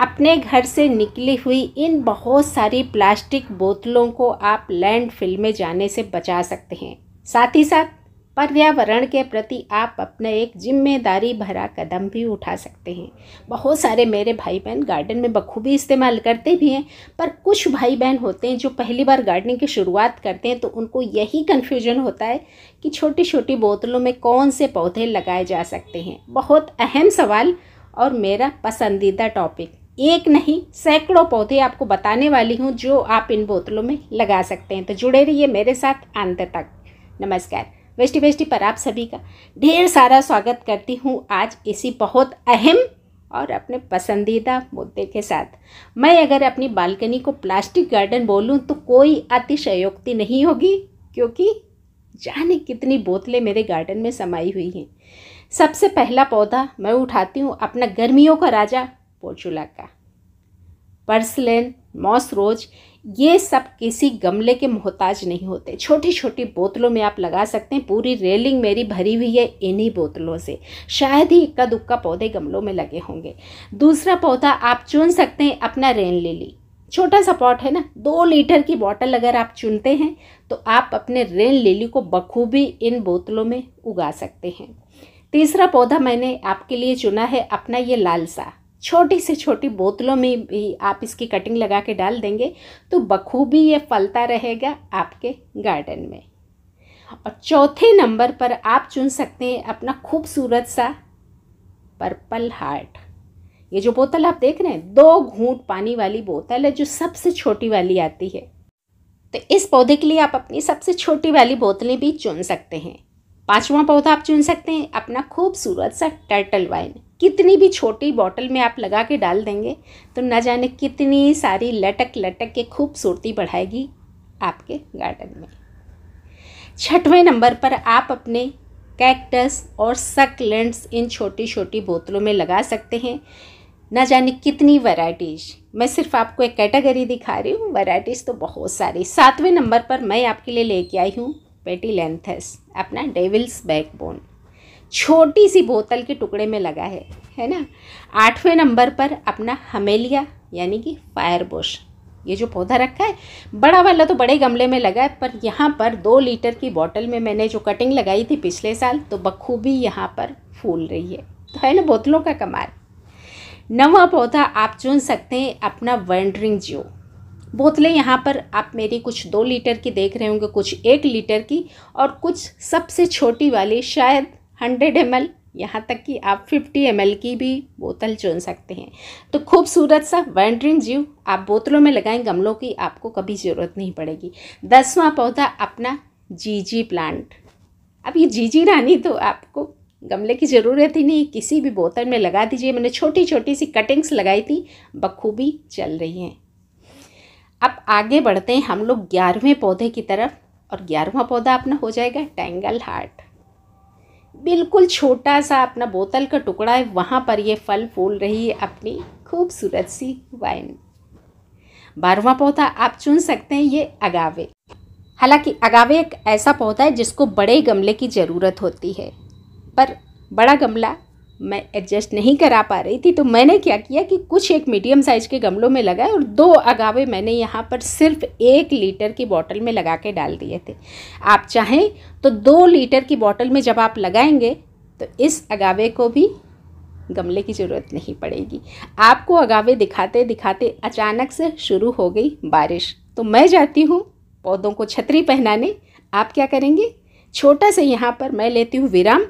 अपने घर से निकली हुई इन बहुत सारी प्लास्टिक बोतलों को आप लैंडफिल में जाने से बचा सकते हैं साथ ही साथ पर्यावरण के प्रति आप अपना एक जिम्मेदारी भरा कदम भी उठा सकते हैं बहुत सारे मेरे भाई बहन गार्डन में बखूबी इस्तेमाल करते भी हैं पर कुछ भाई बहन होते हैं जो पहली बार गार्डनिंग की शुरुआत करते हैं तो उनको यही कन्फ्यूजन होता है कि छोटी छोटी बोतलों में कौन से पौधे लगाए जा सकते हैं बहुत अहम सवाल और मेरा पसंदीदा टॉपिक एक नहीं सैकड़ों पौधे आपको बताने वाली हूँ जो आप इन बोतलों में लगा सकते हैं तो जुड़े रहिए मेरे साथ अंत तक नमस्कार वेस्टी वेस्टी पर आप सभी का ढेर सारा स्वागत करती हूँ आज इसी बहुत अहम और अपने पसंदीदा मुद्दे के साथ मैं अगर अपनी बालकनी को प्लास्टिक गार्डन बोलूँ तो कोई अतिशयोक्ति नहीं होगी क्योंकि जाने कितनी बोतलें मेरे गार्डन में समाई हुई हैं सबसे पहला पौधा मैं उठाती हूँ अपना गर्मियों का राजा पोचुला का पर्सलिन मॉस रोज ये सब किसी गमले के मोहताज नहीं होते छोटी छोटी बोतलों में आप लगा सकते हैं पूरी रेलिंग मेरी भरी हुई है इन्हीं बोतलों से शायद ही इक्का दुक्का पौधे गमलों में लगे होंगे दूसरा पौधा आप चुन सकते हैं अपना रेन लिली छोटा सा पॉट है ना दो लीटर की बॉटल अगर आप चुनते हैं तो आप अपने रेन लिली को बखूबी इन बोतलों में उगा सकते हैं तीसरा पौधा मैंने आपके लिए चुना है अपना ये लालसा छोटी से छोटी बोतलों में भी आप इसकी कटिंग लगा के डाल देंगे तो बखूबी ये फलता रहेगा आपके गार्डन में और चौथे नंबर पर आप चुन सकते हैं अपना खूबसूरत सा पर्पल हार्ट ये जो बोतल आप देख रहे हैं दो घूंट पानी वाली बोतल है जो सबसे छोटी वाली आती है तो इस पौधे के लिए आप अपनी सबसे छोटी वाली बोतलें भी चुन सकते हैं पांचवा पौधा आप चुन सकते हैं अपना खूबसूरत सा टर्टल वाइन कितनी भी छोटी बॉटल में आप लगा के डाल देंगे तो ना जाने कितनी सारी लटक लटक के खूबसूरती बढ़ाएगी आपके गार्डन में छठवें नंबर पर आप अपने कैक्टस और सकलेंट्स इन छोटी छोटी बोतलों में लगा सकते हैं ना जाने कितनी वैराइटीज़ मैं सिर्फ आपको एक कैटेगरी दिखा रही हूँ वैराइटीज़ तो बहुत सारी सातवें नंबर पर मैं आपके लिए लेके आई हूँ पेटी लेंथस अपना डेविल्स बैकबोन छोटी सी बोतल के टुकड़े में लगा है है ना आठवें नंबर पर अपना हमेलिया यानी कि फायर बोश ये जो पौधा रखा है बड़ा वाला तो बड़े गमले में लगा है पर यहाँ पर दो लीटर की बॉटल में मैंने जो कटिंग लगाई थी पिछले साल तो बखूबी यहाँ पर फूल रही है तो है ना बोतलों का कमाल नवा पौधा आप चुन सकते हैं अपना वनड्रिंग जियो बोतलें यहाँ पर आप मेरी कुछ दो लीटर की देख रहे होंगे कुछ एक लीटर की और कुछ सबसे छोटी वाली शायद हंड्रेड एम यहाँ तक कि आप 50 एम की भी बोतल चुन सकते हैं तो खूबसूरत सा वैंड्रिंग जीव आप बोतलों में लगाएं गमलों की आपको कभी ज़रूरत नहीं पड़ेगी दसवां पौधा अपना जीजी प्लांट अब ये जीजी रानी तो आपको गमले की ज़रूरत ही नहीं किसी भी बोतल में लगा दीजिए मैंने छोटी छोटी सी कटिंग्स लगाई थी बखूबी चल रही हैं अब आगे बढ़ते हैं हम लोग ग्यारहवें पौधे की तरफ और ग्यारहवा पौधा अपना हो जाएगा टेंगल हार्ट बिल्कुल छोटा सा अपना बोतल का टुकड़ा है वहाँ पर ये फल फूल रही है अपनी खूबसूरत सी वाइन बारहवा पौधा आप चुन सकते हैं ये अगावे हालांकि अगावे एक ऐसा पौधा है जिसको बड़े गमले की ज़रूरत होती है पर बड़ा गमला मैं एडजस्ट नहीं करा पा रही थी तो मैंने क्या किया कि कुछ एक मीडियम साइज़ के गमलों में लगाए और दो अगावे मैंने यहाँ पर सिर्फ एक लीटर की बॉटल में लगा के डाल दिए थे आप चाहें तो दो लीटर की बॉटल में जब आप लगाएंगे तो इस अगावे को भी गमले की ज़रूरत नहीं पड़ेगी आपको अगावे दिखाते दिखाते अचानक से शुरू हो गई बारिश तो मैं जाती हूँ पौधों को छतरी पहनाने आप क्या करेंगे छोटा सा यहाँ पर मैं लेती हूँ विराम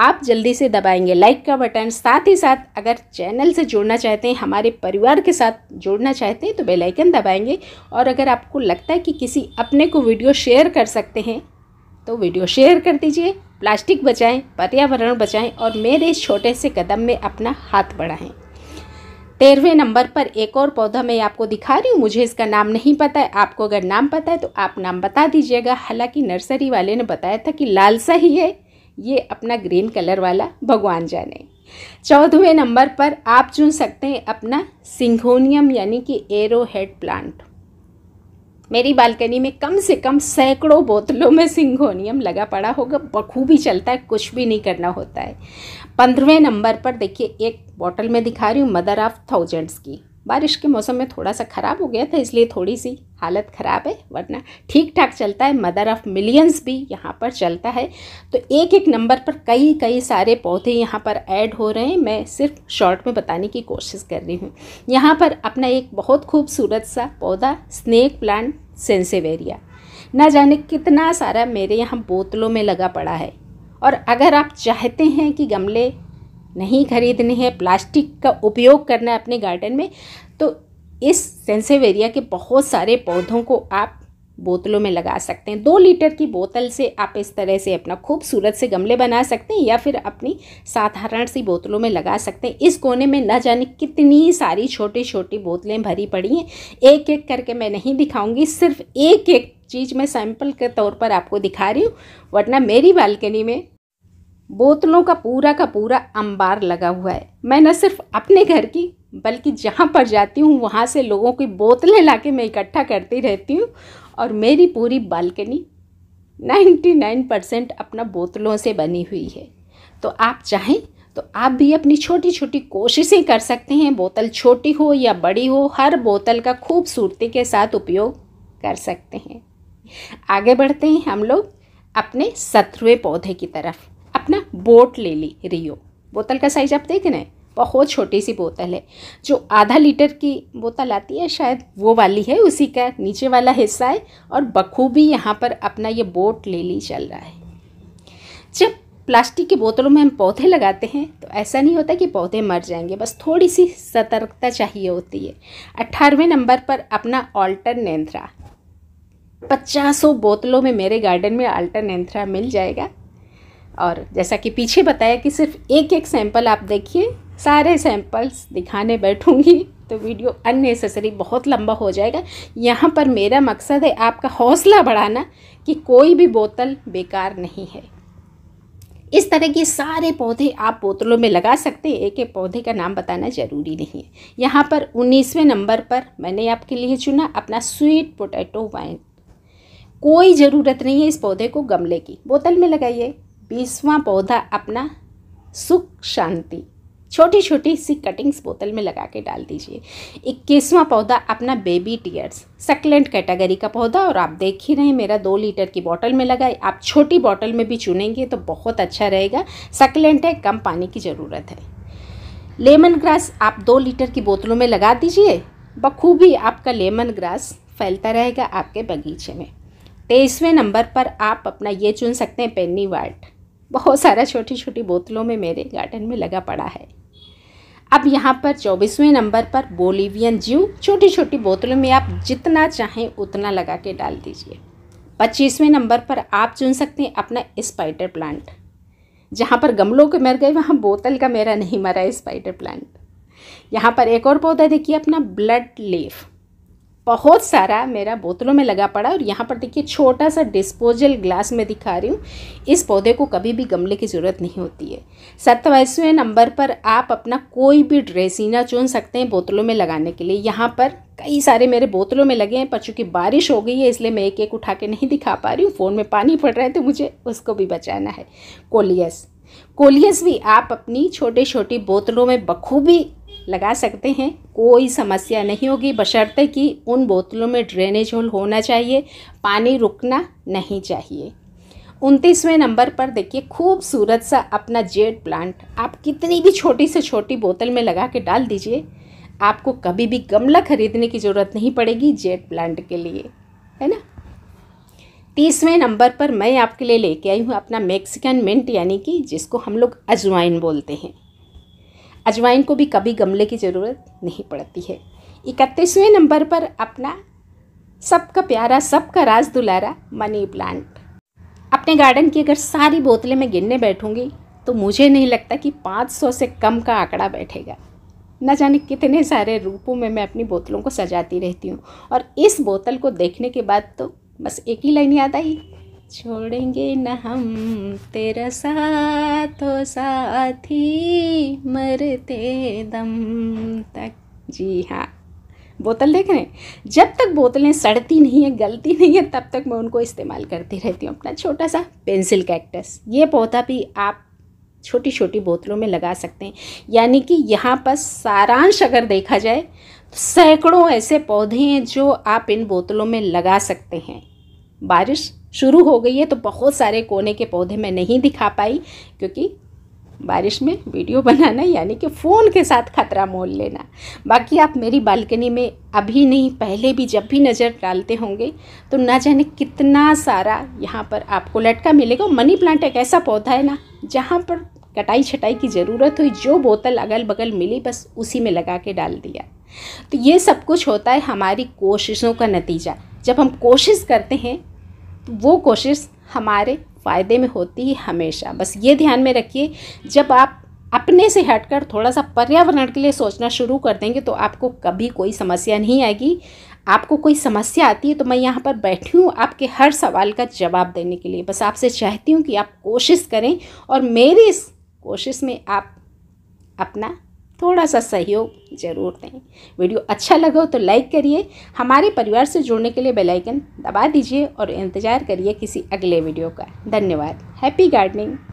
आप जल्दी से दबाएंगे लाइक का बटन साथ ही साथ अगर चैनल से जुड़ना चाहते हैं हमारे परिवार के साथ जुड़ना चाहते हैं तो बेल आइकन दबाएंगे और अगर आपको लगता है कि किसी अपने को वीडियो शेयर कर सकते हैं तो वीडियो शेयर कर दीजिए प्लास्टिक बचाएं पर्यावरण बचाएं और मेरे इस छोटे से कदम में अपना हाथ बढ़ाएँ तेरहवें नंबर पर एक और पौधा मैं आपको दिखा रही हूँ मुझे इसका नाम नहीं पता है आपको अगर नाम पता है तो आप नाम बता दीजिएगा हालांकि नर्सरी वाले ने बताया था कि लालसा ही है ये अपना ग्रीन कलर वाला भगवान जाने चौदहवें नंबर पर आप चुन सकते हैं अपना सिंघोनियम यानी कि एरो हेड प्लांट मेरी बालकनी में कम से कम सैकड़ों बोतलों में सिंघोनियम लगा पड़ा होगा बखूबी चलता है कुछ भी नहीं करना होता है पंद्रहवें नंबर पर देखिए एक बोतल में दिखा रही हूँ मदर ऑफ थाउजेंड्स की बारिश के मौसम में थोड़ा सा ख़राब हो गया था इसलिए थोड़ी सी हालत ख़राब है वरना ठीक ठाक चलता है मदर ऑफ़ मिलियंस भी यहाँ पर चलता है तो एक एक नंबर पर कई कई सारे पौधे यहाँ पर ऐड हो रहे हैं मैं सिर्फ शॉर्ट में बताने की कोशिश कर रही हूँ यहाँ पर अपना एक बहुत खूबसूरत सा पौधा स्नेक प्लांट सेंसेवेरिया ना जाने कितना सारा मेरे यहाँ बोतलों में लगा पड़ा है और अगर आप चाहते हैं कि गमले नहीं खरीदने हैं प्लास्टिक का उपयोग करना है अपने गार्डन में तो इस सेंसेवेरिया के बहुत सारे पौधों को आप बोतलों में लगा सकते हैं दो लीटर की बोतल से आप इस तरह से अपना खूबसूरत से गमले बना सकते हैं या फिर अपनी साधारण सी बोतलों में लगा सकते हैं इस कोने में न जाने कितनी सारी छोटी छोटी बोतलें भरी पड़ी हैं एक एक करके मैं नहीं दिखाऊंगी सिर्फ एक एक चीज़ मैं सैंपल के तौर पर आपको दिखा रही हूँ वरना मेरी बालकनी में बोतलों का पूरा का पूरा अंबार लगा हुआ है मैं न सिर्फ अपने घर की बल्कि जहाँ पर जाती हूँ वहाँ से लोगों की बोतलें ला के मैं इकट्ठा करती रहती हूँ और मेरी पूरी बालकनी 99 परसेंट अपना बोतलों से बनी हुई है तो आप चाहें तो आप भी अपनी छोटी छोटी कोशिशें कर सकते हैं बोतल छोटी हो या बड़ी हो हर बोतल का खूबसूरती के साथ उपयोग कर सकते हैं आगे बढ़ते हैं हम लोग अपने सत्रवें पौधे की तरफ अपना बोट ले ली रियो बोतल का साइज आप देख रहे हैं बहुत छोटी सी बोतल है जो आधा लीटर की बोतल आती है शायद वो वाली है उसी का नीचे वाला हिस्सा है और बखूबी यहाँ पर अपना ये बोट ले ली चल रहा है जब प्लास्टिक की बोतलों में हम पौधे लगाते हैं तो ऐसा नहीं होता कि पौधे मर जाएंगे बस थोड़ी सी सतर्कता चाहिए होती है अट्ठारहवें नंबर पर अपना ऑल्टर नेंथ्रा पचासों बोतलों में मेरे गार्डन में नेंथ्रा मिल जाएगा और जैसा कि पीछे बताया कि सिर्फ एक एक सैंपल आप देखिए सारे सैंपल्स दिखाने बैठूंगी तो वीडियो अननेसेसरी बहुत लंबा हो जाएगा यहाँ पर मेरा मकसद है आपका हौसला बढ़ाना कि कोई भी बोतल बेकार नहीं है इस तरह के सारे पौधे आप बोतलों में लगा सकते हैं एक एक पौधे का नाम बताना ज़रूरी नहीं है यहाँ पर उन्नीसवें नंबर पर मैंने आपके लिए चुना अपना स्वीट पोटैटो वाइन कोई ज़रूरत नहीं है इस पौधे को गमले की बोतल में लगाइए बीसवां पौधा अपना सुख शांति छोटी छोटी सी कटिंग्स बोतल में लगा के डाल दीजिए इक्कीसवां पौधा अपना बेबी टीयर्स सकलेंट कैटेगरी का पौधा और आप देख ही रहे हैं मेरा दो लीटर की बोतल में लगा आप छोटी बोतल में भी चुनेंगे तो बहुत अच्छा रहेगा सकलेंट है कम पानी की ज़रूरत है लेमन ग्रास आप दो लीटर की बोतलों में लगा दीजिए बखूबी आपका लेमन ग्रास फैलता रहेगा आपके बगीचे में तेईसवें नंबर पर आप अपना ये चुन सकते हैं पेन्नी वार्ट बहुत सारा छोटी छोटी बोतलों में मेरे गार्डन में लगा पड़ा है अब यहाँ पर चौबीसवें नंबर पर बोलीवियन जीव छोटी छोटी बोतलों में आप जितना चाहें उतना लगा के डाल दीजिए पच्चीसवें नंबर पर आप चुन सकते हैं अपना स्पाइडर प्लांट जहाँ पर गमलों के मर गए वहाँ बोतल का मेरा नहीं मरा स्पाइडर प्लांट यहाँ पर एक और पौधा देखिए अपना ब्लड लीफ बहुत सारा मेरा बोतलों में लगा पड़ा और यहाँ पर देखिए छोटा सा डिस्पोजल ग्लास में दिखा रही हूँ इस पौधे को कभी भी गमले की ज़रूरत नहीं होती है सत्ताईसवें नंबर पर आप अपना कोई भी ड्रेसिना चुन सकते हैं बोतलों में लगाने के लिए यहाँ पर कई सारे मेरे बोतलों में लगे हैं पर चूँकि बारिश हो गई है इसलिए मैं एक एक उठा के नहीं दिखा पा रही हूँ फ़ोन में पानी पड़ रहा है तो मुझे उसको भी बचाना है कोलियस कोलियस भी आप अपनी छोटे छोटी बोतलों में बखूबी लगा सकते हैं कोई समस्या नहीं होगी बशर्ते कि उन बोतलों में ड्रेनेज होल होना चाहिए पानी रुकना नहीं चाहिए उनतीसवें नंबर पर देखिए खूबसूरत सा अपना जेड प्लांट आप कितनी भी छोटी से छोटी बोतल में लगा के डाल दीजिए आपको कभी भी गमला खरीदने की ज़रूरत नहीं पड़ेगी जेड प्लांट के लिए है ना तीसवें नंबर पर मैं आपके लिए लेके आई हूँ अपना मैक्सिकन मिंट यानी कि जिसको हम लोग अजवाइन बोलते हैं अजवाइन को भी कभी गमले की ज़रूरत नहीं पड़ती है इकतीसवें नंबर पर अपना सबका प्यारा सबका राज दुलारा मनी प्लांट अपने गार्डन की अगर सारी बोतलें मैं गिनने बैठूंगी तो मुझे नहीं लगता कि 500 से कम का आंकड़ा बैठेगा न जाने कितने सारे रूपों में मैं अपनी बोतलों को सजाती रहती हूँ और इस बोतल को देखने के बाद तो बस एक ही लाइन याद आई छोड़ेंगे न हम तेरा साथ हो साथी मरते दम तक जी हाँ बोतल देख रहे हैं जब तक बोतलें सड़ती नहीं है गलती नहीं है तब तक मैं उनको इस्तेमाल करती रहती हूँ अपना छोटा सा पेंसिल कैक्टस ये पौधा भी आप छोटी छोटी बोतलों में लगा सकते हैं यानी कि यहाँ पर सारांश अगर देखा जाए तो सैकड़ों ऐसे पौधे हैं जो आप इन बोतलों में लगा सकते हैं बारिश शुरू हो गई है तो बहुत सारे कोने के पौधे मैं नहीं दिखा पाई क्योंकि बारिश में वीडियो बनाना यानी कि फ़ोन के साथ खतरा मोल लेना बाकी आप मेरी बालकनी में अभी नहीं पहले भी जब भी नज़र डालते होंगे तो ना जाने कितना सारा यहाँ पर आपको लटका मिलेगा मनी प्लांट एक ऐसा पौधा है ना जहाँ पर कटाई छटाई की ज़रूरत हुई जो बोतल अगल बगल मिली बस उसी में लगा के डाल दिया तो ये सब कुछ होता है हमारी कोशिशों का नतीजा जब हम कोशिश करते हैं वो कोशिश हमारे फ़ायदे में होती है हमेशा बस ये ध्यान में रखिए जब आप अपने से हटकर थोड़ा सा पर्यावरण के लिए सोचना शुरू कर देंगे तो आपको कभी कोई समस्या नहीं आएगी आपको कोई समस्या आती है तो मैं यहाँ पर बैठी हूँ आपके हर सवाल का जवाब देने के लिए बस आपसे चाहती हूँ कि आप कोशिश करें और मेरी इस कोशिश में आप अपना थोड़ा सा सहयोग जरूर दें वीडियो अच्छा लगा हो तो लाइक करिए हमारे परिवार से जुड़ने के लिए बेल आइकन दबा दीजिए और इंतज़ार करिए किसी अगले वीडियो का धन्यवाद हैप्पी गार्डनिंग